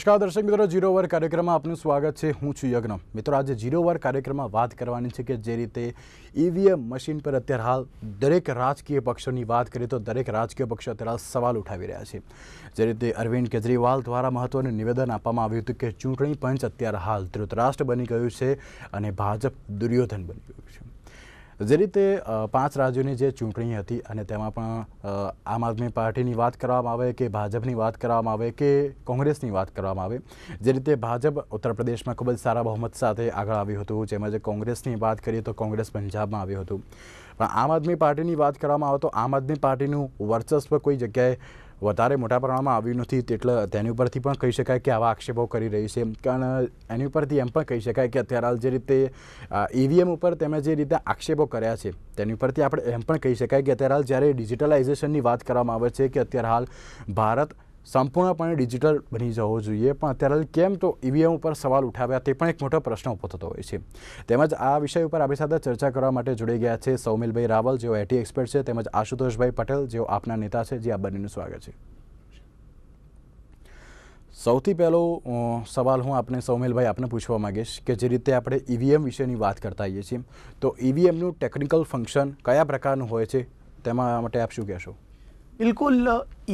નમસ્કાર દર્શક મિત્રો ઝીરો વાર કાર્યક્રમમાં આપનું સ્વાગત છે હું છું યજ્ઞ મિત્રો આજે ઝીરો વાર કાર્યક્રમમાં વાત કરવાની છે કે જે રીતે ઈવીએમ મશીન પર અત્યારે હાલ દરેક રાજકીય પક્ષોની વાત કરીએ તો દરેક રાજકીય પક્ષો અત્યારે સવાલ ઉઠાવી રહ્યા છે જે રીતે અરવિંદ કેજરીવાલ દ્વારા મહત્વનું નિવેદન આપવામાં આવ્યું હતું કે ચૂંટણી પંચ અત્યારે હાલ ધૃતરાષ્ટ્ર બની ગયું છે અને ભાજપ દુર્યોધન બની ગયું છે જે રીતે પાંચ રાજ્યોની જે ચૂંટણી હતી અને તેમાં પણ આમ આદમી પાર્ટીની વાત કરવામાં આવે કે ભાજપની વાત કરવામાં આવે કે કોંગ્રેસની વાત કરવામાં આવે જે રીતે ભાજપ ઉત્તર પ્રદેશમાં ખૂબ જ સારા બહુમત સાથે આગળ આવ્યું હતું જેમાં જે કોંગ્રેસની વાત કરીએ તો કોંગ્રેસ પંજાબમાં આવ્યું હતું પણ આમ આદમી પાર્ટીની વાત કરવામાં આવે તો આમ આદમી પાર્ટીનું વર્ચસ્વ કોઈ જગ્યાએ વધારે મોટા પ્રમાણમાં આવ્યું નથી તેટલા તેની ઉપરથી પણ કહી શકાય કે આવા આક્ષેપો કરી રહી છે કારણ એની ઉપરથી એમ પણ કહી શકાય કે અત્યારે હાલ જે રીતે ઈવીએમ ઉપર તેમણે જે રીતે આક્ષેપો કર્યા છે તેની ઉપરથી આપણે એમ પણ કહી શકાય કે અત્યારે હાલ જ્યારે ડિજિટલાઇઝેશનની વાત કરવામાં આવે છે કે અત્યારે હાલ ભારત સંપૂર્ણપણે ડિજિટલ બની જવો જોઈએ પણ અત્યારે કેમ તો ઈવીએમ ઉપર સવાલ ઉઠાવ્યા તે પણ એક મોટો પ્રશ્ન ઊભો થતો હોય છે તેમજ આ વિષય ઉપર આપણી સાથે ચર્ચા કરવા માટે જોડાઈ ગયા છે સૌમિલભાઈ રાવલ જેઓ એટી એક્સપર્ટ છે તેમજ આશુતોષભાઈ પટેલ જેઓ આપના નેતા છે જે આ બંનેનું સ્વાગત છે સૌથી પહેલો સવાલ હું આપને સૌમેલભાઈ આપને પૂછવા માગીશ કે જે રીતે આપણે ઈવીએમ વિશેની વાત કરતા હોઈએ છીએ તો ઈવીએમનું ટેકનિકલ ફંક્શન કયા પ્રકારનું હોય છે તેમાં માટે આપ શું કહેશો બિલકુલ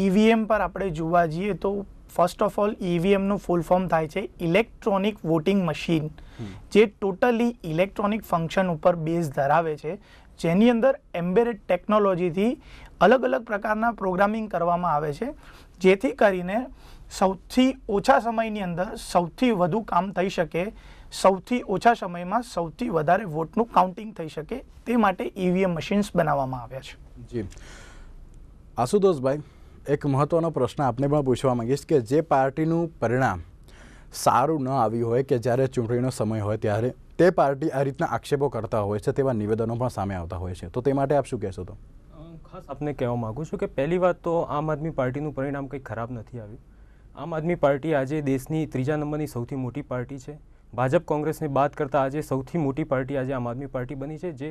ઈવીએમ e પર આપણે જોવા જઈએ તો ફર્સ્ટ ઓફ ઓલ ઈવીએમનું ફૂલ ફોર્મ થાય છે ઇલેક્ટ્રોનિક વોટિંગ મશીન જે ટોટલી ઇલેક્ટ્રોનિક ફંક્શન ઉપર બેઝ ધરાવે છે જેની અંદર એમ્બેરેડ ટેકનોલોજીથી અલગ અલગ પ્રકારના પ્રોગ્રામિંગ કરવામાં આવે છે જેથી કરીને સૌથી ઓછા સમયની અંદર સૌથી વધુ કામ થઈ શકે સૌથી ઓછા સમયમાં સૌથી વધારે વોટનું કાઉન્ટિંગ થઈ શકે તે માટે ઈવીએમ e મશીન્સ બનાવવામાં આવ્યા છે જી આશુતોષભાઈ એક મહત્ત્વનો પ્રશ્ન આપને પણ પૂછવા માંગીશ કે જે પાર્ટીનું પરિણામ સારું ન આવ્યું હોય કે જ્યારે ચૂંટણીનો સમય હોય ત્યારે તે પાર્ટી આ રીતના આક્ષેપો કરતા હોય છે તેવા નિવેદનો પણ સામે આવતા હોય છે તો તે માટે આપ શું કહેશો તો ખાસ આપને કહેવા માગું છું કે પહેલી વાત તો આમ આદમી પાર્ટીનું પરિણામ કંઈ ખરાબ નથી આવ્યું આમ આદમી પાર્ટી આજે દેશની ત્રીજા નંબરની સૌથી મોટી પાર્ટી છે ભાજપ કોંગ્રેસની બાદ કરતાં આજે સૌથી મોટી પાર્ટી આજે આમ આદમી પાર્ટી બની છે જે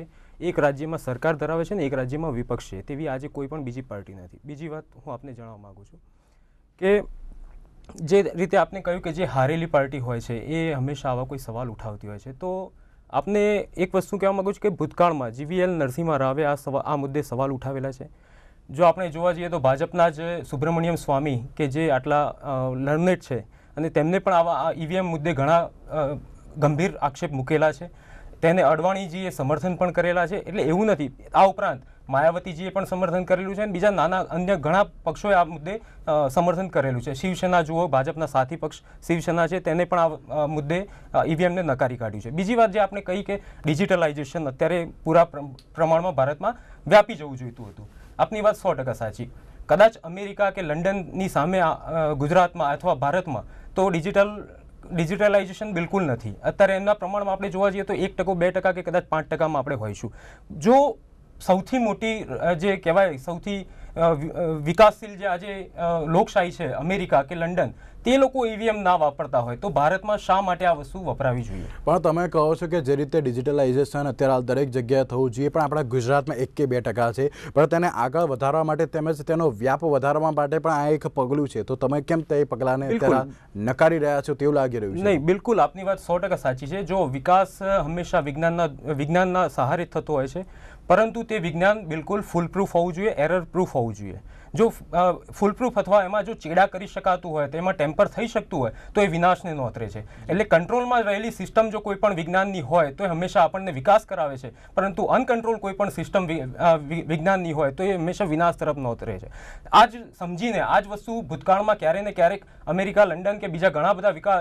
એક રાજ્યમાં સરકાર ધરાવે છે ને એક રાજ્યમાં વિપક્ષ છે તેવી આજે કોઈ પણ બીજી પાર્ટી નથી બીજી વાત હું આપને જણાવવા માગું છું કે જે રીતે આપને કહ્યું કે જે હારેલી પાર્ટી હોય છે એ હંમેશા આવા કોઈ સવાલ ઉઠાવતી હોય છે તો આપને એક વસ્તુ કહેવા માગું છું કે ભૂતકાળમાં જીવીએલ નરસિંહ રાવે આ સવાલ આ મુદ્દે સવાલ ઉઠાવેલા છે જો આપણે જોવા જઈએ તો ભાજપના જ સુબ્રમણ્યમ સ્વામી કે જે આટલા લર્નેડ છે અને તેમને પણ આવા ઈવીએમ મુદ્દે ઘણા ગંભીર આક્ષેપ મૂકેલા છે તેને અડવાણીજીએ સમર્થન પણ કરેલા છે એટલે એવું નથી આ ઉપરાંત માયાવતીજીએ પણ સમર્થન કરેલું છે અને બીજા નાના અન્ય ઘણા પક્ષોએ આ મુદ્દે સમર્થન કરેલું છે શિવસેના જુઓ ભાજપના સાથી પક્ષ શિવસેના છે તેને પણ આ મુદ્દે ઈવીએમને નકારી કાઢ્યું છે બીજી વાત જે આપણે કહી કે ડિજિટલાઇઝેશન અત્યારે પૂરા પ્રમાણમાં ભારતમાં વ્યાપી જવું જોઈતું હતું આપની વાત સો ટકા સાચી કદાચ અમેરિકા કે લંડનની સામે ગુજરાતમાં અથવા ભારતમાં તો ડિજિટલ ડિજિટલાઇઝેશન બિલકુલ નથી અત્યારે એના પ્રમાણમાં આપણે જોવા જઈએ તો એક ટકો બે ટકા કે કદાચ પાંચ ટકામાં આપણે હોઈશું જો સૌથી મોટી જે કહેવાય સૌથી વિકાસશીલ જે આજે લોકશાહી છે અમેરિકા કે લંડન તે લોકો ઈવીએમ e ના વાપરતા હોય તો ભારતમાં શા માટે આ વસ્તુ વપરાવી જોઈએ પણ તમે કહો છો કે જે રીતે ડિજિટલાઇઝેશન અત્યારે હાલ દરેક જગ્યાએ થવું જોઈએ પણ આપણા ગુજરાતમાં એક કે બે ટકા છે પણ તેને આગળ વધારવા માટે તેમજ તેનો વ્યાપ વધારવા માટે પણ આ એક પગલું છે તો તમે કેમ તે પગલાને નકારી રહ્યા છો તેવું લાગી રહ્યું છે નહીં બિલકુલ આપની વાત સો ટકા સાચી છે જો વિકાસ હંમેશા વિજ્ઞાનના વિજ્ઞાનના સહારે થતો હોય છે પરંતુ તે વિજ્ઞાન બિલકુલ ફૂલ પ્રૂફ હોવું જોઈએ એરર પ્રૂફ હોવું જોઈએ જો ફૂલપ્રૂફ અથવા એમાં જો ચેડા કરી શકાતું હોય તેમાં ટેમ્પર થઈ શકતું હોય તો એ વિનાશને નોતરે છે એટલે કંટ્રોલમાં રહેલી સિસ્ટમ જો કોઈ પણ વિજ્ઞાનની હોય તો એ હંમેશા આપણને વિકાસ કરાવે છે પરંતુ અનકન્ટ્રોલ કોઈ પણ સિસ્ટમ વિજ્ઞાનની હોય તો એ હંમેશા વિનાશ તરફ નોતરે છે આજ સમજીને આજ વસ્તુ ભૂતકાળમાં ક્યારે ને ક્યારેક અમેરિકા લંડન કે બીજા ઘણા બધા વિકા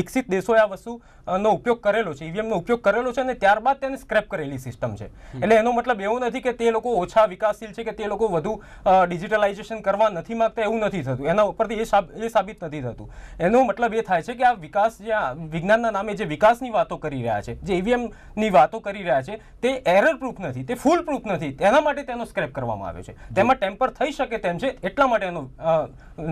વિકસિત દેશોએ આ વસ્તુનો ઉપયોગ કરેલો છે ઈવીએમનો ઉપયોગ કરેલો છે અને ત્યારબાદ તેને સ્ક્રેપ કરેલી સિસ્ટમ છે એટલે એનો મતલબ એવું નથી કે તે લોકો ઓછા વિકાસશીલ છે કે તે લોકો વધુ ડિજિટલાઇઝેશન કરવા નથી માગતા એવું નથી થતું એના ઉપરથી એ એ સાબિત નથી થતું એનો મતલબ એ થાય છે કે આ વિકાસ જે વિજ્ઞાનના નામે જે વિકાસની વાતો કરી રહ્યા છે જે ઈવીએમની e વાતો કરી રહ્યા છે તે એરર પ્રૂફ નથી તે ફૂલ પ્રૂફ નથી તેના માટે તેનો સ્ક્રેપ કરવામાં આવ્યો છે તેમાં ટેમ્પર થઈ શકે તેમ છે એટલા માટે એનો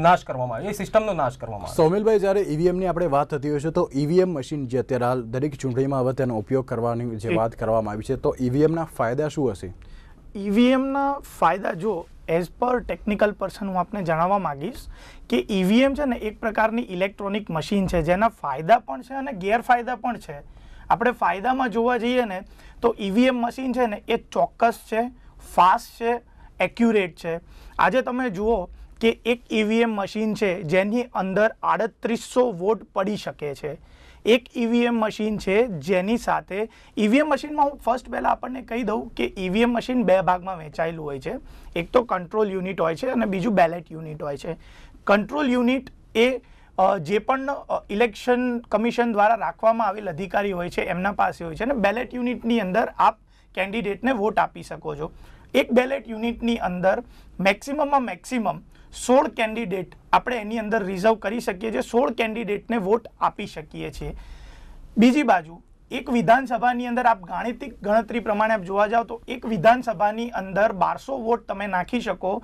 નાશ કરવામાં આવ્યો એ સિસ્ટમનો નાશ કરવામાં આવ્યો સોમિલભાઈ જ્યારે ઈવીએમની e આપણે વાત થતી હોય છે તો ઈવીએમ e મશીન જે અત્યારે હાલ દરેક ચૂંટણીમાં હવે તેનો ઉપયોગ કરવાની જે વાત કરવામાં આવી છે તો ઈવીએમના ફાયદા શું હશે ઈવીએમના ફાયદા જો એઝ પર ટેકનિકલ પર્સન હું આપને જણાવવા માગીશ કે ઈવીએમ e છે ને એક પ્રકારની ઇલેક્ટ્રોનિક મશીન છે જેના ફાયદા પણ છે અને ગેરફાયદા પણ છે આપણે ફાયદામાં જોવા જઈએ ને તો ઈવીએમ e મશીન છે ને એ ચોક્કસ છે ફાસ્ટ છે એક્યુરેટ છે આજે તમે જુઓ કે એક ઈવીએમ e મશીન છે જેની અંદર આડત્રીસો વોટ પડી શકે છે એક ઈવીએમ e મશીન છે જેની સાથે ઈવીએમ e મશીનમાં હું ફર્સ્ટ પહેલાં આપણને કહી દઉં કે ઈવીએમ e મશીન બે ભાગમાં વહેંચાયેલું હોય છે એક તો કંટ્રોલ યુનિટ હોય છે અને બીજું બેલેટ યુનિટ હોય છે કંટ્રોલ યુનિટ એ જે પણ ઇલેક્શન કમિશન દ્વારા રાખવામાં આવેલ અધિકારી હોય છે એમના પાસે હોય છે અને બેલેટ યુનિટની અંદર આપ કેન્ડિડેટને વોટ આપી શકો છો એક બેલેટ યુનિટની અંદર મેક્સિમમમાં મેક્સિમમ સોળ કેન્ડિડેટ આપણે એની અંદર રિઝર્વ કરી શકીએ છીએ સોળ કેન્ડિડેટને વોટ આપી શકીએ છીએ બીજી બાજુ એક વિધાનસભાની અંદર આપ ગાણિતિક ગણતરી પ્રમાણે આપ જોવા જાઓ તો એક વિધાનસભાની અંદર બારસો વોટ તમે નાખી શકો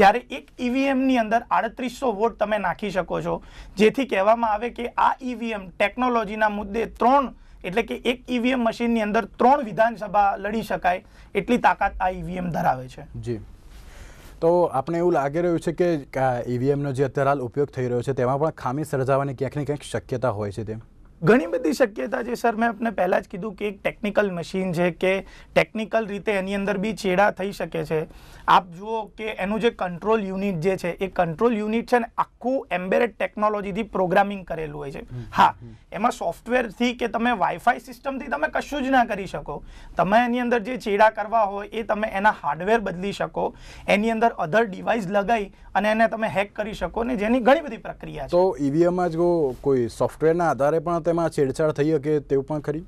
જ્યારે એક ઈવીએમની અંદર આડત્રીસો વોટ તમે નાખી શકો છો જેથી કહેવામાં આવે કે આ ઈવીએમ ટેકનોલોજીના મુદ્દે ત્રણ એટલે કે એક ઈવીએમ e મશીનની અંદર ત્રણ વિધાનસભા લડી શકાય એટલી તાકાત આ ઈવીએમ e ધરાવે છે જી તો આપણે એવું લાગી રહ્યું છે કે ઈવીએમનો e જે અત્યારે હાલ ઉપયોગ થઈ રહ્યો છે તેમાં પણ ખામી સર્જાવાની ક્યાંક ને ક્યાંક શક્યતા હોય છે તેમ ઘણી બધી શક્યતા છે સર મેં આપને પહેલાં જ કીધું કે એક ટેકનિકલ મશીન છે કે ટેકનિકલ રીતે એની અંદર બી છેડા થઈ શકે છે આપ જુઓ કે એનું જે કંટ્રોલ યુનિટ જે છે એ કંટ્રોલ યુનિટ છે ને આખું એમ્બેરેડ ટેકનોલોજીથી પ્રોગ્રામિંગ કરેલું હોય છે હા એમાં સોફ્ટવેરથી કે તમે વાઈફાઈ સિસ્ટમથી તમે કશું જ ના કરી શકો તમે એની અંદર જે છેડા કરવા હોય એ તમે એના હાર્ડવેર બદલી શકો એની અંદર અધર ડિવાઇસ લગાવી અને એને તમે હેક કરી શકો ને જેની ઘણી બધી પ્રક્રિયા છે તો ઈવીએમમાં e જ કોઈ સોફ્ટવેરના આધારે પણ તેમાં છેડછાડ થઈ શકે તેવું પણ ખરી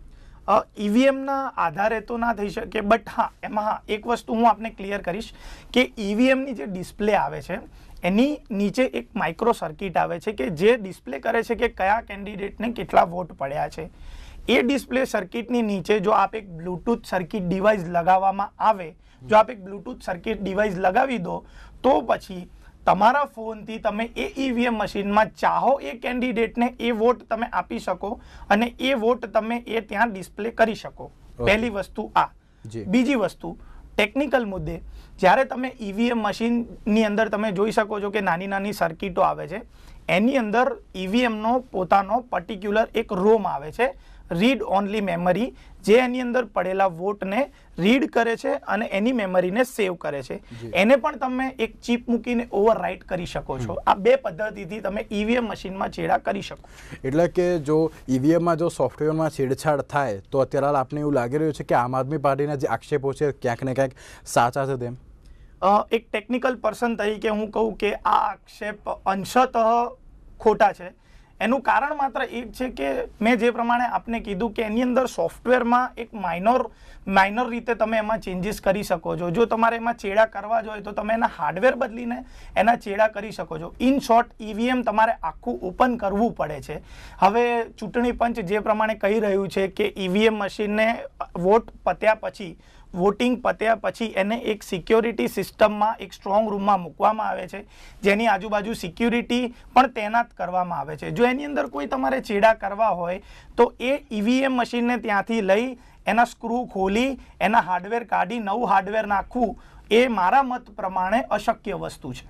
ઈવીએમના e આધારે તો ના થઈ શકે બટ હા એમાં હા એક વસ્તુ હું આપને ક્લિયર કરીશ કે ઈવીએમની e જે ડિસ્પ્લે આવે છે એની નીચે એક માઇક્રો સર્કિટ આવે છે કે જે ડિસ્પ્લે કરે છે કે કયા કેન્ડિડેટને કેટલા વોટ પડ્યા છે એ ડિસ્પ્લે સર્કિટની નીચે જો આપ એક બ્લૂટૂથ સર્કિટ ડિવાઇસ લગાવવામાં આવે જો આપ એક બ્લૂટૂથ સર્કિટ ડિવાઇસ લગાવી દો તો પછી તમારા ફોનથી તમે એ ઈવીએમ e મશીનમાં ચાહો એ કેન્ડિડેટને એ વોટ તમે આપી શકો અને એ વોટ તમે એ ત્યાં ડિસ્પ્લે કરી શકો પહેલી વસ્તુ આ બીજી વસ્તુ ટેકનિકલ મુદ્દે જ્યારે તમે ઈવીએમ e મશીનની અંદર તમે જોઈ શકો છો કે નાની નાની સર્કિટો આવે છે એની અંદર ઈવીએમનો e પોતાનો પર્ટિક્યુલર એક રોમ આવે છે રીડ ઓનલી મેમરી જે એની અંદર પડેલા વોટને રીડ કરે છે અને એની મેમરીને સેવ કરે છે એને પણ તમે એક ચીપ મૂકીને ઓવરરાઇટ કરી શકો છો આ બે પદ્ધતિથી તમે ઈવીએમ e મશીનમાં છેડા કરી શકો એટલે કે જો ઈવીએમમાં e જો સોફ્ટવેરમાં છેડછાડ થાય તો અત્યારે આપને એવું લાગી રહ્યું છે કે આમ આદમી પાર્ટીના જે આક્ષેપો છે ક્યાંક ને ક્યાંક સાચા છે તેમ એક ટેકનિકલ પર્સન તરીકે હું કહું કે આ આક્ષેપ અંશતઃ ખોટા છે એનું કારણ માત્ર એ છે કે મેં જે પ્રમાણે આપને કીધું કે એની અંદર સોફ્ટવેરમાં એક માઇનોર માઇનર રીતે તમે એમાં ચેન્જીસ કરી શકો છો જો તમારે એમાં ચેડા કરવા જોઈએ તો તમે એના હાર્ડવેર બદલીને એના ચેડા કરી શકો છો ઇન શોર્ટ ઈવીએમ તમારે આખું ઓપન કરવું પડે છે હવે ચૂંટણી પંચ જે પ્રમાણે કહી રહ્યું છે કે ઈવીએમ મશીનને વોટ પત્યા પછી વોટિંગ પત્યા પછી એને એક સિક્યોરિટી સિસ્ટમમાં એક સ્ટ્રોંગ રૂમમાં મૂકવામાં આવે છે જેની આજુબાજુ સિક્યુરિટી પણ તૈનાત કરવામાં આવે છે જો એની અંદર કોઈ તમારે ચેડા કરવા હોય તો એ ઈવીએમ મશીનને ત્યાંથી લઈ એના સ્ક્રૂ ખોલી એના હાર્ડવેર કાઢી નવું હાર્ડવેર નાખવું એ મારા મત પ્રમાણે અશક્ય વસ્તુ છે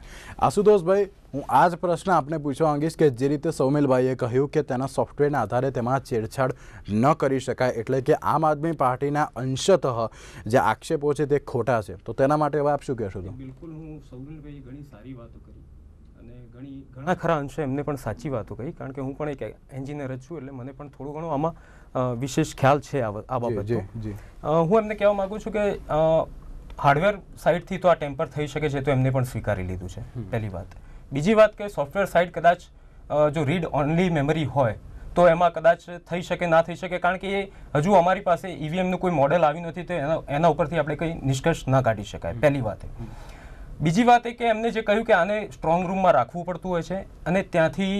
આશુતોષભાઈ હું આ જ પ્રશ્ન આપને પૂછવા માંગીશ કે જે રીતે સૌમિલભાઈએ કહ્યું કે તેના સોફ્ટવેરના આધારે તેમાં છેડછાડ ન કરી શકાય એટલે કે આમ આદમી પાર્ટીના અંશતઃ જે આક્ષેપો છે તે ખોટા છે તો તેના માટે હવે આપ શું કહેશો તો બિલકુલ હું સૌમિલભાઈ ઘણી સારી વાતો કરી અને ઘણી ઘણા ખરા અંશે એમને પણ સાચી વાતો કહી કારણ કે હું પણ એક એન્જિનિયર જ છું એટલે મને પણ થોડું ઘણું આમાં વિશેષ ખ્યાલ છે આ બાબતે હું એમને કહેવા માગું છું કે હાર્ડવેર સાઇડથી તો આ ટેમ્પર થઈ શકે છે તો એમને પણ સ્વીકારી લીધું છે પહેલી વાત બીજી વાત કે સોફ્ટવેર સાઇડ કદાચ જો રીડ ઓનલી મેમરી હોય તો એમાં કદાચ થઈ શકે ના થઈ શકે કારણ કે એ હજુ અમારી પાસે ઈવીએમનું કોઈ મોડેલ આવ્યું નથી તો એના એના ઉપરથી આપણે કંઈ નિષ્કર્ષ ના કાઢી શકાય પહેલી વાત બીજી વાત એ કે એમને જે કહ્યું કે આને સ્ટ્રોંગ રૂમમાં રાખવું પડતું હોય છે અને ત્યાંથી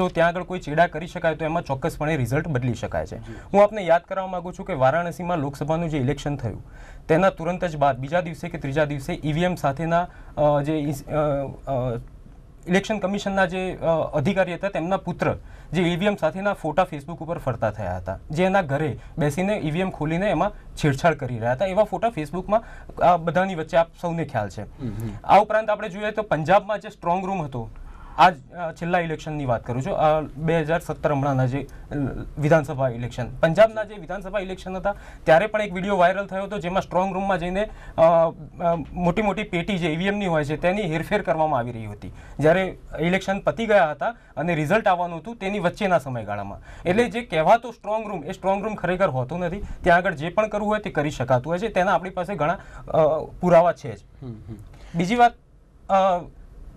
જો ત્યાં આગળ કોઈ ચેડા કરી શકાય તો એમાં ચોક્કસપણે રિઝલ્ટ બદલી શકાય છે હું આપને યાદ કરવા માગું છું કે વારાણસીમાં લોકસભાનું જે ઇલેક્શન થયું તેના તુરંત જ બાદ બીજા દિવસે કે ત્રીજા દિવસે ઈવીએમ સાથેના જે ઇલેક્શન કમિશનના જે અધિકારી હતા તેમના પુત્ર જે ઈવીએમ સાથેના ફોટા ફેસબુક ઉપર ફરતા થયા હતા જે એના ઘરે બેસીને ઈવીએમ ખોલીને એમાં છેડછાડ કરી રહ્યા હતા એવા ફોટા ફેસબુકમાં આ બધાની વચ્ચે આપ સૌને ખ્યાલ છે આ ઉપરાંત આપણે જોઈએ તો પંજાબમાં જે સ્ટ્રોંગ રૂમ હતો આજ છેલ્લા ઇલેક્શનની વાત કરું છું બે હજાર સત્તર હમણાંના જે વિધાનસભા ઇલેક્શન પંજાબના જે વિધાનસભા ઇલેક્શન હતા ત્યારે પણ એક વિડીયો વાયરલ થયો હતો જેમાં સ્ટ્રોંગ રૂમમાં જઈને મોટી મોટી પેટી જે ઈવીએમની હોય છે તેની હેરફેર કરવામાં આવી રહી હતી જ્યારે ઇલેક્શન પતી ગયા હતા અને રિઝલ્ટ આવવાનું હતું તેની વચ્ચેના સમયગાળામાં એટલે જે કહેવાતો સ્ટ્રોંગ રૂમ એ સ્ટ્રોંગ રૂમ ખરેખર હોતો નથી ત્યાં આગળ જે પણ કરવું હોય તે કરી શકાતું હોય છે તેના આપણી પાસે ઘણા પુરાવા છે જ બીજી વાત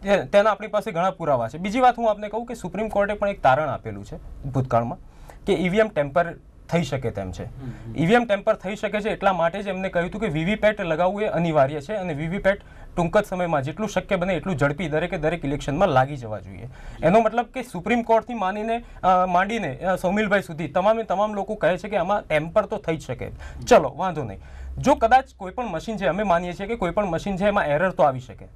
તેના આપણી પાસે ઘણા પુરાવા છે બીજી વાત હું આપને કહું કે સુપ્રીમ કોર્ટે પણ એક તારણ આપેલું છે ભૂતકાળમાં કે ઈવીએમ ટેમ્પર થઈ શકે તેમ છે ઈવીએમ ટેમ્પર થઈ શકે છે એટલા માટે જ એમને કહ્યું હતું કે વીવીપેટ લગાવવું એ અનિવાર્ય છે અને વીવીપેટ ટૂંક જ સમયમાં જેટલું શક્ય બને એટલું ઝડપી દરેકે દરેક ઇલેક્શનમાં લાગી જવા જોઈએ એનો મતલબ કે સુપ્રીમ કોર્ટથી માનીને માંડીને સૌમિલભાઈ સુધી તમામે તમામ લોકો કહે છે કે આમાં ટેમ્પર તો થઈ જ શકે ચલો વાંધો નહીં જો કદાચ કોઈ પણ મશીન છે અમે માનીએ છીએ કે કોઈ પણ મશીન છે એમાં એરર તો આવી શકે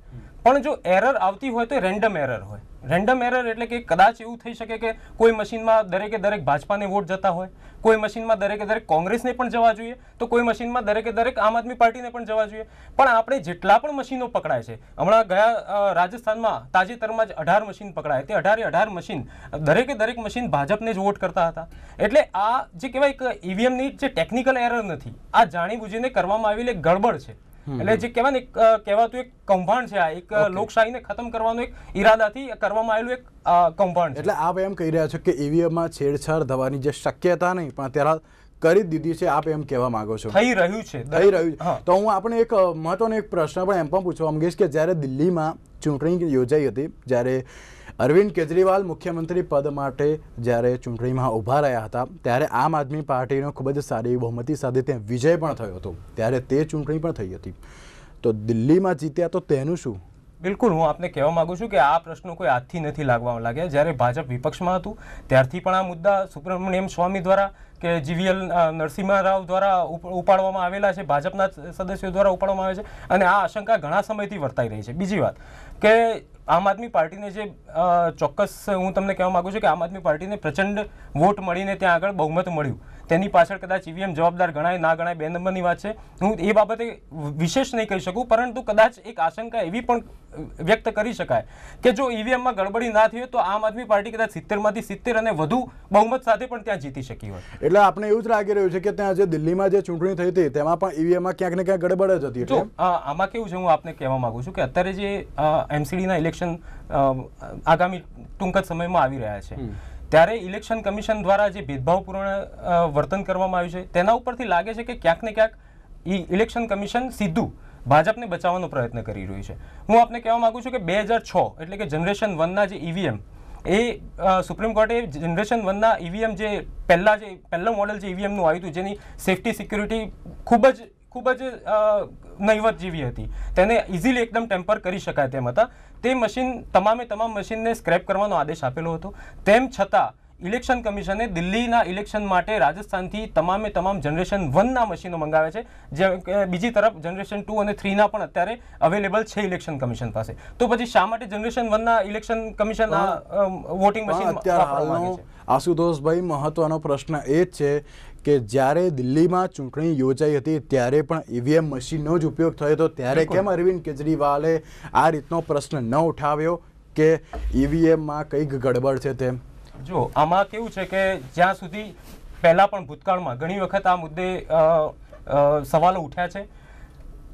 પણ જો એરર આવતી હોય તો રેન્ડમ એરર હોય રેન્ડમ એરર એટલે કે કદાચ એવું થઈ શકે કે કોઈ મશીનમાં દરેકે દરેક ભાજપાને વોટ જતા હોય કોઈ મશીનમાં દરેકે દરેક કોંગ્રેસને પણ જવા જોઈએ તો કોઈ મશીનમાં દરેકે દરેક આમ આદમી પાર્ટીને પણ જવા જોઈએ પણ આપણે જેટલા પણ મશીનો પકડાય છે હમણાં ગયા રાજસ્થાનમાં તાજેતરમાં જ અઢાર મશીન પકડાય તે અઢારે અઢાર મશીન દરેકે દરેક મશીન ભાજપને જ વોટ કરતા હતા એટલે આ જે કહેવાય એક ઈવીએમની જે ટેકનિકલ એરર નથી આ જાણીબુજીને કરવામાં આવેલી એક ગડબડ છે એટલે જે કહેવાય ને કહેવાતું એક કૌભાંડ છે આ એક લોકશાહીને ખતમ કરવાનો એક ઈરાદાથી કરવામાં આવેલું એક કૌભાંડ એટલે આપ એમ કહી રહ્યા છો કે ઈવીએમમાં છેડછાડ થવાની જે શક્યતા નહીં પણ ત્યારે કરી દીધી છે આપ એમ કહેવા માંગો છો થઈ રહ્યું છે થઈ રહ્યું છે તો હું આપણે એક મહત્વનો એક પ્રશ્ન પણ એમ પણ પૂછવા માંગીશ કે જ્યારે દિલ્હીમાં ચૂંટણી યોજાઈ હતી જ્યારે અરવિંદ કેજરીવાલ મુખ્યમંત્રી પદ માટે જ્યારે ચૂંટણીમાં ઊભા રહ્યા હતા ત્યારે આમ આદમી પાર્ટીનો ખૂબ જ સારી બહુમતી સાથે ત્યાં વિજય પણ થયો હતો ત્યારે તે ચૂંટણી પણ થઈ હતી તો દિલ્હીમાં જીત્યા તો તેનું શું બિલકુલ હું આપને કહેવા માગું છું કે આ પ્રશ્નો કોઈ આજથી નથી લાગવા લાગ્યા જ્યારે ભાજપ વિપક્ષમાં હતું ત્યારથી પણ આ મુદ્દા સુબ્રમણ્યમ સ્વામી દ્વારા કે જીવીએલ નરસિંહા રાવ દ્વારા ઉપાડવામાં આવેલા છે ભાજપના સદસ્યો દ્વારા ઉપાડવામાં આવે છે અને આ આશંકા ઘણા સમયથી વર્તાઈ રહી છે બીજી વાત કે આમ આદમી પાર્ટીને જે ચોક્કસ હું તમને કહેવા માગું છું કે આમ આદમી પાર્ટીને પ્રચંડ વોટ મળીને ત્યાં આગળ બહુમત મળ્યું તેની પાછળ કદાચ ઈવીએમ e જવાબદાર ગણાય ના ગણાય બે નંબરની વાત છે હું એ બાબતે વિશેષ નહીં કહી શકું પરંતુ કદાચ એક આશંકા એવી પણ વ્યક્ત કરી શકાય કે જો ઈવીએમમાં e ગડબડી ના થઈ હોય તો આમ આદમી પાર્ટી કદાચ સિત્તેરમાંથી સિત્તેર અને વધુ બહુમત સાથે પણ ત્યાં જીતી શકી હોય એટલે આપણે એવું જ લાગી રહ્યું છે કે ત્યાં જે દિલ્હીમાં જે ચૂંટણી થઈ હતી તેમાં પણ ઈવીએમમાં e ક્યાંક ને ક્યાંક ગડબડ જ હતી એટલે આમાં કેવું છે હું આપને કહેવા માગું છું કે અત્યારે જે એમસીડીના ઇલેક્શન આગામી ટૂંક જ સમયમાં આવી રહ્યા છે ત્યારે ઇલેક્શન કમિશન દ્વારા જે ભેદભાવપૂર્ણ વર્તન કરવામાં આવ્યું છે તેના ઉપરથી લાગે છે કે ક્યાંક ને ક્યાંક એ ઇલેક્શન કમિશન સીધું ભાજપને બચાવવાનો પ્રયત્ન કરી રહ્યું છે હું આપને કહેવા માગું છું કે બે હજાર છ એટલે કે જનરેશન વનના જે ઈવીએમ એ સુપ્રીમ કોર્ટે જનરેશન વનના ઈવીએમ જે પહેલાં જે પહેલું મોડલ જે ઈવીએમનું આવ્યું હતું જેની સેફટી સિક્યુરિટી ખૂબ જ ખૂબ જ નહીવત જેવી હતી તેને ઇઝીલી એકદમ ટેમ્પર કરી શકાય તેમ હતા તે મશીન તમામે તમામ મશીનને સ્ક્રેપ કરવાનો આદેશ આપેલો હતો તેમ છતાં ઇલેક્શન કમિશને દિલ્હીના ઇલેક્શન માટે રાજસ્થાનથી તમામે તમામ જનરેશન વનના મશીનો મંગાવે છે જેમ કે બીજી તરફ જનરેશન ટુ અને થ્રીના પણ અત્યારે અવેલેબલ છે ઇલેક્શન કમિશન પાસે તો પછી શા માટે જનરેશન વનના ઇલેક્શન કમિશન વોટિંગ મશીન આશુતોષભાઈ મહત્વનો પ્રશ્ન એ જ છે કે જ્યારે દિલ્હીમાં ચૂંટણી યોજાઈ હતી ત્યારે પણ ઈવીએમ મશીનનો જ ઉપયોગ થયો હતો ત્યારે કેમ અરવિંદ કેજરીવાલે આ રીતનો પ્રશ્ન ન ઉઠાવ્યો કે ઈવીએમમાં કંઈક ગડબડ છે તેમ જો આમાં કેવું છે કે જ્યાં સુધી પહેલાં પણ ભૂતકાળમાં ઘણી વખત આ મુદ્દે સવાલો ઉઠ્યા છે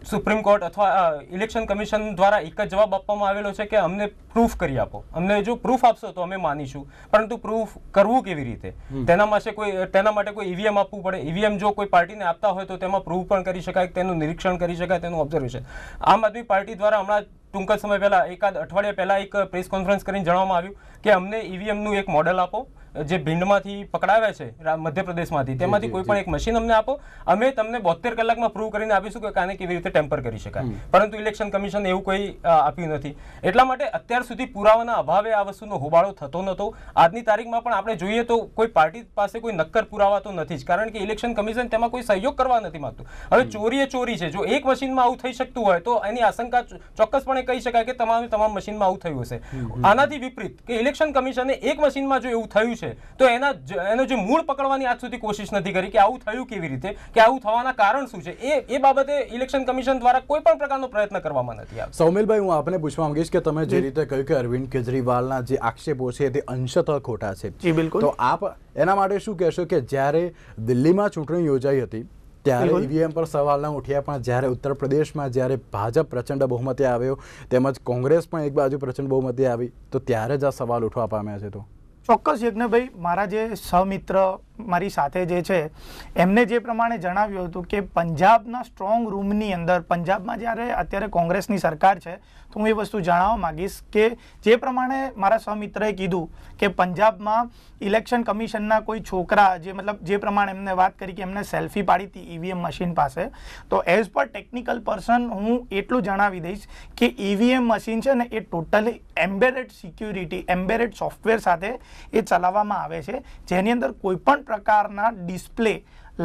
સુપ્રીમ કોર્ટ અથવા ઇલેક્શન કમિશન દ્વારા એક જ જવાબ આપવામાં આવેલો છે કે અમને પ્રૂફ કરી આપો અમને જો પ્રૂફ આપશો તો અમે માનીશું પરંતુ પ્રૂફ કરવું કેવી રીતે તેના માટે કોઈ તેના માટે કોઈ ઈવીએમ e આપવું પડે ઈવીએમ e જો કોઈ પાર્ટીને આપતા હોય તો તેમાં પ્રૂફ પણ કરી શકાય તેનું નિરીક્ષણ કરી શકાય તેનું ઓબ્ઝર્વેશન આમ આદમી પાર્ટી દ્વારા હમણાં ટૂંક સમય પહેલાં એકાદ અઠવાડિયા પહેલાં એક પ્રેસ કોન્ફરન્સ કરીને જણાવવામાં આવ્યું કે અમને ઈવીએમનું e એક મોડલ આપો જે ભિંડમાંથી પકડાવે છે મધ્યપ્રદેશમાંથી તેમાંથી કોઈ પણ એક મશીન અમને આપો અમે તમને બોતેર કલાકમાં પ્રૂવ કરીને આપીશું કે કાને કેવી રીતે ટેમ્પર કરી શકાય પરંતુ ઇલેક્શન કમિશન એવું કોઈ આપ્યું નથી એટલા માટે અત્યાર સુધી પુરાવાના અભાવે આ વસ્તુનો હોબાળો થતો નહોતો આજની તારીખમાં પણ આપણે જોઈએ તો કોઈ પાર્ટી પાસે કોઈ નક્કર પુરાવા તો નથી જ કારણ કે ઇલેક્શન કમિશન તેમાં કોઈ સહયોગ કરવા નથી માગતું હવે ચોરી એ ચોરી છે જો એક મશીનમાં આવું થઈ શકતું હોય તો એની આશંકા ચોક્કસપણે કહી શકાય કે તમામ તમામ મશીનમાં આવું થયું હશે આનાથી વિપરીત કે ઇલેક્શન કમિશને એક મશીનમાં જો એવું થયું છે તો એના એનો જે મૂળ પકડવાની આજ સુધી કોશિશ નથી કરી કે આવું થયું કેવી રીતે કે આવું થવાના કારણ શું છે એ એ બાબતે ઇલેક્શન કમિશન દ્વારા કોઈ પણ પ્રકારનો પ્રયત્ન કરવામાં નથી આવ્યો સૌમિલભાઈ હું આપને પૂછવા માંગીશ કે તમે જે રીતે કહ્યું કે અરવિંદ કેજરીવાલના જે આક્ષેપો છે તે અંશતઃ ખોટા છે જી બિલકુલ તો આપ એના માટે શું કહેશો કે જ્યારે દિલ્હીમાં ચૂંટણી યોજાઈ હતી ત્યારે ઈવીએમ પર સવાલ ન ઉઠ્યા પણ જ્યારે ઉત્તર પ્રદેશમાં જ્યારે ભાજપ પ્રચંડ બહુમતી આવ્યો તેમજ કોંગ્રેસ પણ એક બાજુ પ્રચંડ બહુમતી આવી તો ત્યારે જ આ સવાલ ઉઠવા પામ્યા છે તો ચોક્કસ યજ્ઞભાઈ મારા જે સહમિત્ર મારી સાથે જે છે એમને જે પ્રમાણે જણાવ્યું હતું કે પંજાબના સ્ટ્રોંગ રૂમની અંદર પંજાબમાં જ્યારે અત્યારે કોંગ્રેસની સરકાર છે તો હું એ વસ્તુ જણાવવા માગીશ કે જે પ્રમાણે મારા સ્વમિત્રએ કીધું કે પંજાબમાં ઇલેક્શન કમિશનના કોઈ છોકરા જે મતલબ જે પ્રમાણે એમને વાત કરી કે એમને સેલ્ફી પાડી હતી ઈવીએમ મશીન પાસે તો એઝ પર ટેકનિકલ પર્સન હું એટલું જણાવી દઈશ કે ઈવીએમ મશીન છે ને એ totally embedded security embedded software સાથે એ ચલાવવામાં આવે છે જેની અંદર કોઈપણ પ્રકારના ડિસ્પ્લે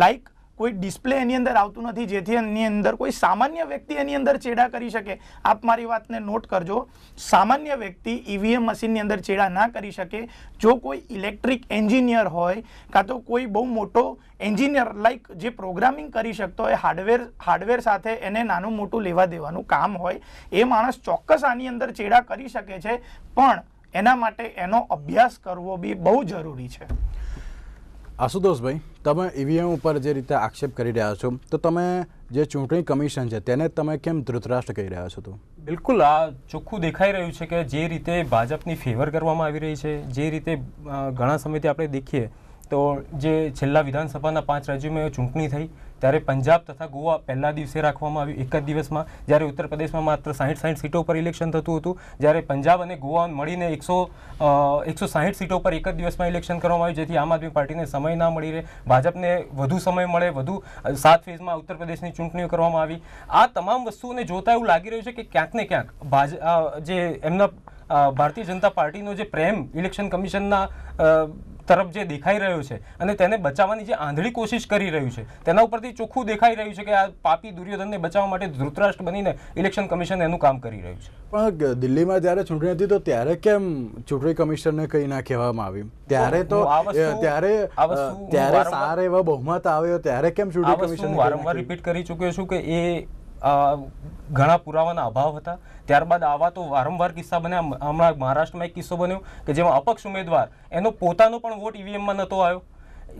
લાઈક કોઈ ડિસ્પ્લે એની અંદર આવતું નથી જેથી એની અંદર કોઈ સામાન્ય વ્યક્તિ એની અંદર ચેડા કરી શકે આપ મારી વાતને નોટ કરજો સામાન્ય વ્યક્તિ ઈવીએમ e મશીનની અંદર ચેડા ના કરી શકે જો કોઈ ઇલેક્ટ્રિક એન્જિનિયર હોય કાં તો કોઈ બહુ મોટો એન્જિનિયર લાઈક જે પ્રોગ્રામિંગ કરી શકતો હોય હાર્ડવેર હાર્ડવેર સાથે એને નાનું મોટું લેવા દેવાનું કામ હોય એ માણસ ચોક્કસ આની અંદર ચેડા કરી શકે છે પણ એના માટે એનો અભ્યાસ કરવો બી બહુ જરૂરી છે આશુતોષભાઈ તમે ઈવીએમ ઉપર જે રીતે આક્ષેપ કરી રહ્યા છો તો તમે જે ચૂંટણી કમિશન છે તેને તમે કેમ ધૃતરાષ્ટ્ર કહી રહ્યા છો તો બિલકુલ આ ચોખ્ખું દેખાઈ રહ્યું છે કે જે રીતે ભાજપની ફેવર કરવામાં આવી રહી છે જે રીતે ઘણા સમયથી આપણે દેખીએ તો જે છેલ્લા વિધાનસભાના પાંચ રાજ્યોમાં ચૂંટણી થઈ ત્યારે પંજાબ તથા ગોવા પહેલા દિવસે રાખવામાં આવ્યું એક જ દિવસમાં જ્યારે ઉત્તર પ્રદેશમાં માત્ર સાહીઠ સાહીઠ સીટો પર ઇલેક્શન થતું હતું જ્યારે પંજાબ અને ગોવા મળીને એકસો એકસો સાહીઠ સીટો પર એક જ દિવસમાં ઇલેક્શન કરવામાં આવ્યું જેથી આમ આદમી પાર્ટીને સમય ના મળી રહે ભાજપને વધુ સમય મળે વધુ સાત ફેઝમાં ઉત્તર પ્રદેશની ચૂંટણીઓ કરવામાં આવી આ તમામ વસ્તુઓને જોતા એવું લાગી રહ્યું છે કે ક્યાંક ને ક્યાંક ભાજ જે એમના ભારતીય જનતા પાર્ટીનો જે પ્રેમ ઇલેક્શન કમિશનના તરફ જે દેખાઈ રહ્યો છે અને તેને બચાવવાની જે આંધળી કોશિશ કરી રહ્યું છે તેના ઉપરથી ચોખ્ખું દેખાઈ રહ્યું છે કે આ પાપી દુર્યોધનને બચાવવા માટે ધૃતરાષ્ટ્ર બનીને ઇલેક્શન કમિશન એનું કામ કરી રહ્યું છે પણ દિલ્હીમાં જ્યારે ચૂંટણી હતી તો ત્યારે કેમ ચૂંટણી કમિશનને કંઈ ના કહેવામાં આવ્યું ત્યારે તો ત્યારે ત્યારે સારા એવા બહુમત આવ્યો ત્યારે કેમ ચૂંટણી કમિશન વારંવાર રિપીટ કરી ચૂક્યો છું કે એ ઘણા પુરાવાના અભાવ હતા ત્યારબાદ આવા તો વારંવાર કિસ્સા બન્યા હમણાં મહારાષ્ટ્રમાં એક કિસ્સો બન્યો કે જેમાં અપક્ષ ઉમેદવાર એનો પોતાનો પણ વોટ ઈવીએમમાં e નહોતો આવ્યો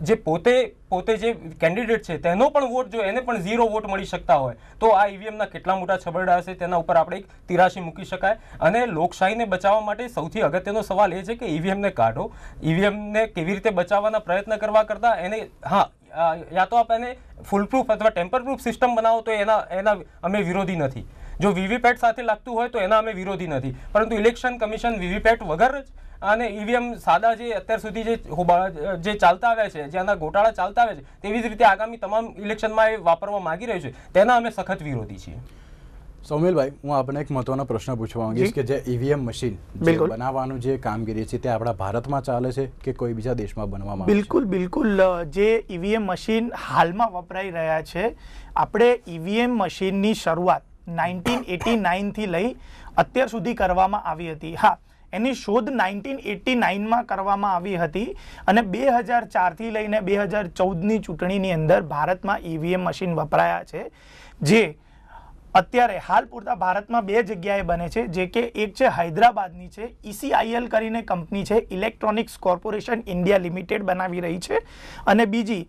જે પોતે પોતે જે કેન્ડિડેટ છે તેનો પણ વોટ જો એને પણ ઝીરો વોટ મળી શકતા હોય તો આ ઈવીએમના e કેટલા મોટા છબરડા હશે તેના ઉપર આપણે એક તિરાશી મૂકી શકાય અને લોકશાહીને બચાવવા માટે સૌથી અગત્યનો સવાલ એ છે કે ઈવીએમને e કાઢો ઈવીએમને કેવી રીતે બચાવવાના પ્રયત્ન કરવા કરતાં એને હા યા તો આપ એને ફૂલ પ્રૂફ અથવા ટેમ્પર પ્રૂફ સિસ્ટમ બનાવો તો એના એના અમે વિરોધી નથી જો વીવીપેટ સાથે લાગતું હોય તો એના અમે વિરોધી નથી પરંતુ ઇલેક્શન કમિશન વીવીપેટ વગર જ અને ઈવીએમ સાદા જે અત્યાર સુધી જે જે ચાલતા આવ્યા છે જેના ગોટાળા ચાલતા આવ્યા છે તેવી જ રીતે આગામી તમામ ઇલેક્શનમાં એ વાપરવા માગી રહ્યું છે તેના અમે સખત વિરોધી છીએ સૌમિલભાઈ હું આપણે એક મહત્વનો પ્રશ્ન પૂછવા માંગીશ કે જે ઈવીએમ મશીન બનાવવાનું જે કામગીરી છે તે આપણા ભારતમાં ચાલે છે કે કોઈ બીજા દેશમાં બનવામાં બિલકુલ બિલકુલ જે ઈવીએમ મશીન હાલમાં વપરાઈ રહ્યા છે આપણે ઈવીએમ મશીનની શરૂઆત નાઇન્ટીન એટી નાઇનથી લઈ અત્યાર સુધી કરવામાં આવી હતી હા એની શોધ નાઇન્ટીન એટી નાઇનમાં કરવામાં આવી હતી અને બે હજાર ચારથી લઈને બે હજાર ચૌદની ચૂંટણીની અંદર ભારતમાં ઈવીએમ મશીન વપરાયા છે જે અત્યારે હાલ પૂરતા ભારતમાં બે જગ્યાએ બને છે જે કે એક છે હૈદરાબાદની છે ઈસીઆઈએલ e કરીને કંપની છે ઇલેક્ટ્રોનિક્સ કોર્પોરેશન ઇન્ડિયા લિમિટેડ બનાવી રહી છે અને બીજી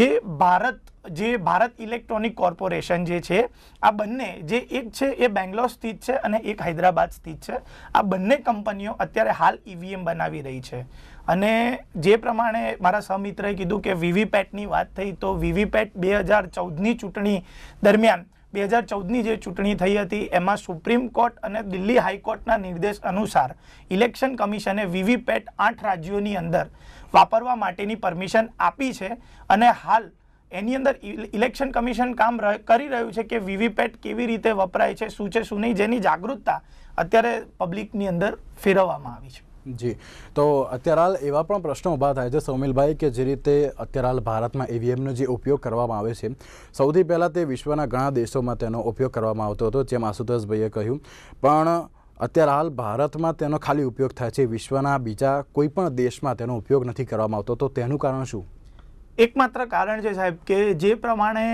જે ભારત જે ભારત ઇલેક્ટ્રોનિક કોર્પોરેશન જે છે આ બંને જે એક છે એ બેંગ્લોર સ્થિત છે અને એક હૈદરાબાદ સ્થિત છે આ બંને કંપનીઓ અત્યારે હાલ ઈવીએમ e બનાવી રહી છે અને જે પ્રમાણે મારા સમિત્રએ કીધું કે વીવીપેટની વાત થઈ તો વીવીપેટ બે હજાર ચૌદની ચૂંટણી દરમિયાન બે હજાર ચૌદની જે ચૂંટણી થઈ હતી એમાં સુપ્રીમ કોર્ટ અને દિલ્હી હાઈકોર્ટના નિર્દેશ અનુસાર ઇલેક્શન કમિશને વીવીપેટ આઠ રાજ્યોની અંદર વાપરવા માટેની પરમિશન આપી છે અને હાલ એની અંદર ઇલેક્શન કમિશન કામ કરી રહ્યું છે કે વીવીપેટ કેવી રીતે વપરાય છે શું છે શું નહીં જેની જાગૃતતા અત્યારે પબ્લિકની અંદર ફેરવવામાં આવી છે જી તો અત્યારે હાલ એવા પણ પ્રશ્નો ઊભા થાય છે સૌમિલભાઈ કે જે રીતે અત્યારે હાલ ભારતમાં ઈવીએમનો જે ઉપયોગ કરવામાં આવે છે સૌથી પહેલાં તે વિશ્વના ઘણા દેશોમાં તેનો ઉપયોગ કરવામાં આવતો હતો જેમ આશુતોષભાઈએ કહ્યું પણ અત્યારે હાલ ભારતમાં તેનો ખાલી ઉપયોગ થાય છે વિશ્વના બીજા કોઈ પણ દેશમાં તેનો ઉપયોગ નથી કરવામાં આવતો તો તેનું કારણ શું એકમાત્ર કારણ છે સાહેબ કે જે પ્રમાણે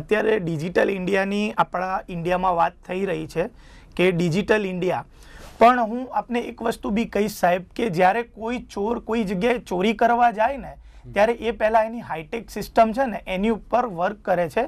અત્યારે ડિજિટલ ઇન્ડિયાની આપણા ઇન્ડિયામાં વાત થઈ રહી છે કે ડિજિટલ ઇન્ડિયા પણ હું આપને એક વસ્તુ બી કહીશ સાહેબ કે જ્યારે કોઈ ચોર કોઈ જગ્યાએ ચોરી કરવા જાય ને ત્યારે એ પહેલાં એની હાઈટેક સિસ્ટમ છે ને એની ઉપર વર્ક કરે છે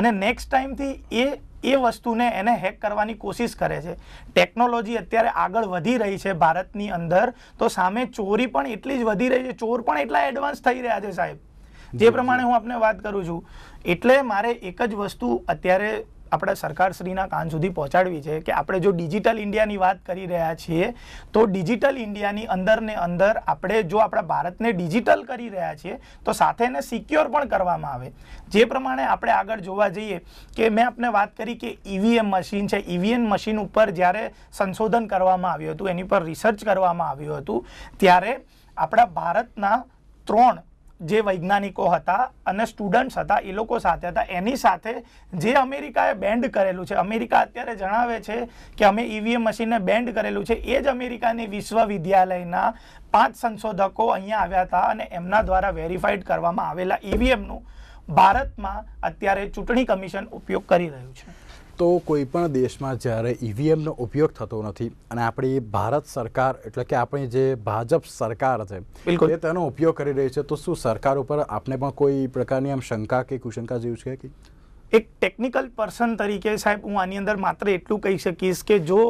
અને નેક્સ્ટ ટાઈમથી એ એ વસ્તુને એને હેક કરવાની કોશિશ કરે છે ટેકનોલોજી અત્યારે આગળ વધી રહી છે ભારતની અંદર તો સામે ચોરી પણ એટલી જ વધી રહી છે ચોર પણ એટલા એડવાન્સ થઈ રહ્યા છે સાહેબ જે પ્રમાણે હું આપને વાત કરું છું એટલે મારે એક જ વસ્તુ અત્યારે આપણા સરકારશ્રીના કાન સુધી પહોંચાડવી છે કે આપણે જો ડિજિટલ ઇન્ડિયાની વાત કરી રહ્યા છીએ તો ડિજિટલ ઇન્ડિયાની અંદર ને અંદર આપણે જો આપણા ભારતને ડિજિટલ કરી રહ્યા છીએ તો સાથે એને સિક્યોર પણ કરવામાં આવે જે પ્રમાણે આપણે આગળ જોવા જઈએ કે મેં આપને વાત કરી કે ઈવીએમ મશીન છે ઈવીએમ મશીન ઉપર જ્યારે સંશોધન કરવામાં આવ્યું હતું એની પર રિસર્ચ કરવામાં આવ્યું હતું ત્યારે આપણા ભારતના ત્રણ જે વૈજ્ઞાનિકો હતા અને સ્ટુડન્ટ્સ હતા એ લોકો સાથે હતા એની સાથે જે અમેરિકાએ બેન્ડ કરેલું છે અમેરિકા અત્યારે જણાવે છે કે અમે ઈવીએમ મશીનને બેન્ડ કરેલું છે એ જ અમેરિકાની વિશ્વવિદ્યાલયના પાંચ સંશોધકો અહીંયા આવ્યા હતા અને એમના દ્વારા વેરીફાઈડ કરવામાં આવેલા ઈવીએમનું e ભારતમાં અત્યારે ચૂંટણી કમિશન ઉપયોગ કરી રહ્યું છે તો કોઈપણ દેશમાં જ્યારે ઈવીએમનો e ઉપયોગ થતો નથી અને આપણી ભારત સરકાર એટલે કે આપણી જે ભાજપ સરકાર છે એ તેનો ઉપયોગ કરી રહી છે તો શું સરકાર ઉપર આપને પણ કોઈ પ્રકારની આમ શંકા કે કુશંકા જેવું છે કે એક ટેકનિકલ પર્સન તરીકે સાહેબ હું આની અંદર માત્ર એટલું કહી શકીશ કે જો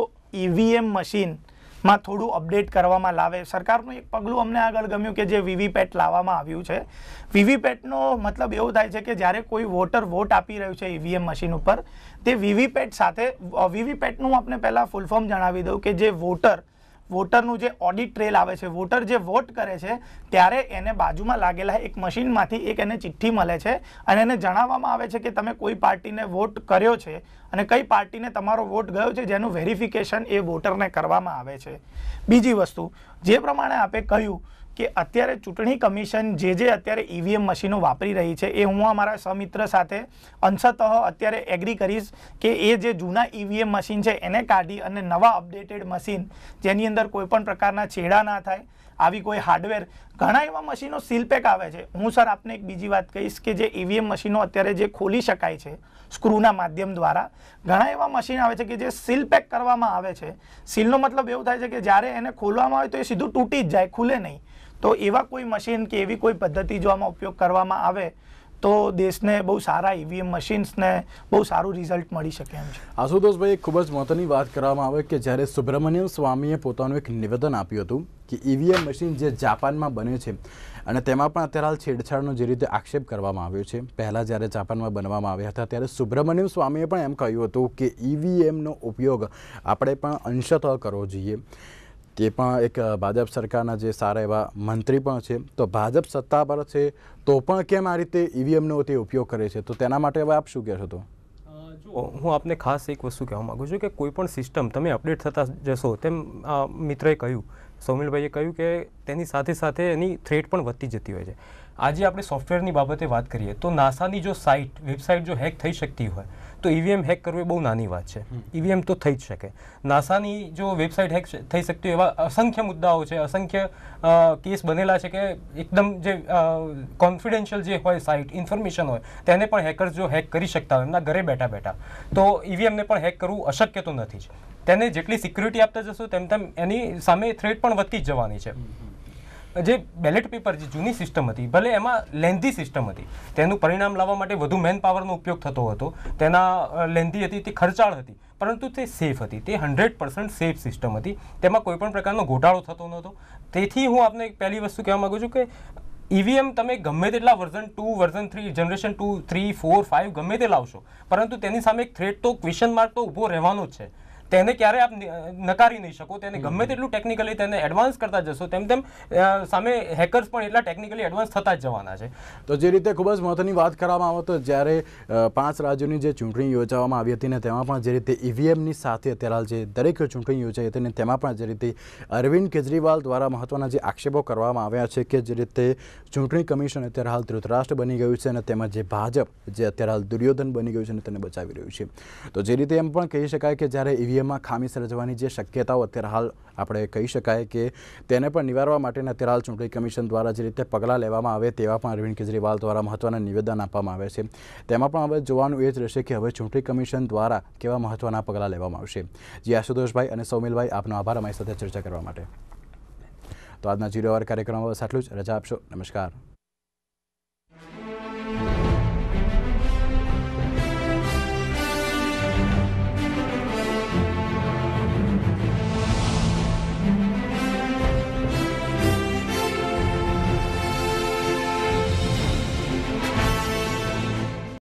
ઈવીએમ e મશીન માં થોડું અપડેટ કરવામાં લાવે સરકારનું એક પગલું અમને આગળ ગમ્યું કે જે વીવીપેટ લાવવામાં આવ્યું છે વીવીપેટનો મતલબ એવું થાય છે કે જ્યારે કોઈ વોટર વોટ આપી રહ્યું છે ઈવીએમ e મશીન ઉપર તે વીવીપેટ સાથે વીવીપેટનું આપણે પહેલાં ફૂલ ફોર્મ જણાવી દઉં કે જે વોટર વોટરનું જે ઓડિટ ટ્રેલ આવે છે વોટર જે વોટ કરે છે ત્યારે એને બાજુમાં લાગેલા એક મશીનમાંથી એક એને ચિઠ્ઠી મળે છે અને એને જણાવવામાં આવે છે કે તમે કોઈ પાર્ટીને વોટ કર્યો છે અને કઈ પાર્ટીને તમારો વોટ ગયો છે જેનું વેરિફિકેશન એ વોટરને કરવામાં આવે છે બીજી વસ્તુ જે પ્રમાણે આપે કહ્યું કે અત્યારે ચૂંટણી કમિશન જે જે અત્યારે ઈવીએમ મશીનો વાપરી રહી છે એ હું અમારા સમિત્ર સાથે અંશતઃ અત્યારે એગ્રી કરીશ કે એ જે જૂના ઈવીએમ મશીન છે એને કાઢી અને નવા અપડેટેડ મશીન જેની અંદર કોઈપણ પ્રકારના છેડા ના થાય આવી કોઈ હાર્ડવેર ઘણા એવા મશીનો સીલપેક આવે છે હું સર આપને એક બીજી વાત કહીશ કે જે ઈવીએમ મશીનો અત્યારે જે ખોલી શકાય છે સ્ક્રૂના માધ્યમ દ્વારા ઘણા એવા મશીન આવે છે કે જે સીલ પેક કરવામાં આવે છે સીલનો મતલબ એવું થાય છે કે જ્યારે એને ખોલવામાં આવે તો એ સીધું તૂટી જ જાય ખુલે નહીં તો એવા કોઈ મશીન કે એવી કોઈ પદ્ધતિ જો આમાં ઉપયોગ કરવામાં આવે તો દેશને બહુ સારા ઈવીએમ e મશીન્સને બહુ સારું રિઝલ્ટ મળી શકે એમ છે આશુતોષભાઈ ખૂબ જ મહત્વની વાત કરવામાં આવે કે જ્યારે સુબ્રમણ્યમ સ્વામીએ પોતાનું એક નિવેદન આપ્યું હતું કે ઈવીએમ e મશીન જે જાપાનમાં બને છે અને તેમાં પણ અત્યારે હાલ છેડછાડનો જે રીતે આક્ષેપ કરવામાં આવ્યો છે પહેલાં જ્યારે જાપાનમાં બનવામાં આવ્યા હતા ત્યારે સુબ્રમણ્યમ સ્વામીએ પણ એમ કહ્યું હતું કે ઈવીએમનો e ઉપયોગ આપણે પણ અંશતઃ કરવો જોઈએ તે પણ એક ભાજપ સરકારના જે સારા એવા મંત્રી પણ છે તો ભાજપ સત્તા પર છે તો પણ કેમ આ રીતે ઈવીએમનો તે ઉપયોગ કરે છે તો તેના માટે હવે આપ શું કહેશો તો જો હું આપને ખાસ એક વસ્તુ કહેવા માગું છું કે કોઈ પણ સિસ્ટમ તમે અપડેટ થતા જશો તેમ મિત્રએ કહ્યું સૌમિલભાઈએ કહ્યું કે તેની સાથે સાથે એની થ્રેટ પણ વધતી જતી હોય છે આજે આપણે સોફ્ટવેરની બાબતે વાત કરીએ તો નાસાની જો સાઇટ વેબસાઇટ જો હેક થઈ શકતી હોય તો ઈવીએમ હેક કરવું એ બહુ નાની વાત છે ઈવીએમ e તો થઈ જ શકે નાસાની જો વેબસાઇટ હેક થઈ શકતી એવા અસંખ્ય મુદ્દાઓ છે અસંખ્ય કેસ બનેલા છે કે એકદમ જે કોન્ફિડેન્શિયલ જે હોય સાઇટ ઇન્ફોર્મેશન હોય તેને પણ હેકર્સ જો હેક કરી શકતા હોય એમના ઘરે બેઠા બેઠા તો ઈવીએમને e પણ હેક કરવું અશક્ય તો નથી જ તેને જેટલી સિક્યુરિટી આપતા જશો તેમ તેમ એની સામે થ્રેટ પણ વધતી જ જવાની છે જે બેલેટ પેપર જે જૂની સિસ્ટમ હતી ભલે એમાં લેન્ધી સિસ્ટમ હતી તેનું પરિણામ લાવવા માટે વધુ મેન પાવરનો ઉપયોગ થતો હતો તેના લેન્ધી હતી તે ખર્ચાળ હતી પરંતુ તે સેફ હતી તે હંડ્રેડ પર્સન્ટ સેફ સિસ્ટમ હતી તેમાં કોઈપણ પ્રકારનો ઘોટાળો થતો નહોતો તેથી હું આપને પહેલી વસ્તુ કહેવા માગું છું કે ઈવીએમ e તમે ગમે તેટલા version two version three generation two three four five ગમે તે લાવશો પરંતુ તેની સામે એક થ્રેટ તો ક્વેશ્ચન માર્ક તો ઊભો રહેવાનો જ છે તેને ક્યારે આપ નકારી નહીં શકો તેને ગમે તેટલું ટેકનિકલી તેને એડવાન્સ કરતા જશો તેમ તેમ સામે હેકર્સ પણ એટલા ટેકનિકલી એડવાન્સ થતા જ જવાના છે તો જે રીતે ખૂબ જ મહત્વની વાત કરવામાં આવે તો જ્યારે પાંચ રાજ્યોની જે ચૂંટણી યોજાવામાં આવી હતી ને તેમાં પણ જે રીતે ઈવીએમની e સાથે અત્યારે જે દરેક ચૂંટણી યોજાઈ હતી ને તેમાં પણ જે રીતે અરવિંદ કેજરીવાલ દ્વારા મહત્વના જે આક્ષેપો કરવામાં આવ્યા છે કે જે રીતે ચૂંટણી કમિશન અત્યારે હાલ ધૃતરાષ્ટ્ર બની ગયું છે અને તેમાં જે ભાજપ જે અત્યારે હાલ દુર્યોધન બની ગયું છે અને તેને બચાવી રહ્યું છે તો જે રીતે એમ પણ કહી શકાય કે જ્યારે ઈવીએમ e સિસ્ટમમાં ખામી સર્જવાની જે શક્યતાઓ અત્યારે હાલ આપણે કહી શકાય કે તેને પણ નિવારવા માટેના અત્યારે હાલ ચૂંટણી કમિશન દ્વારા જે રીતે પગલાં લેવામાં આવે તેવા પણ અરવિંદ કેજરીવાલ દ્વારા મહત્ત્વના નિવેદન આપવામાં આવે છે તેમાં પણ હવે જોવાનું એ જ રહેશે કે હવે ચૂંટણી કમિશન દ્વારા કેવા મહત્વના પગલાં લેવામાં આવશે જે આશુતોષભાઈ અને સૌમિલભાઈ આપનો આભાર અમારી સાથે ચર્ચા કરવા માટે તો આજના જીરો અવર કાર્યક્રમમાં બસ આટલું જ રજા આપશો નમસ્કાર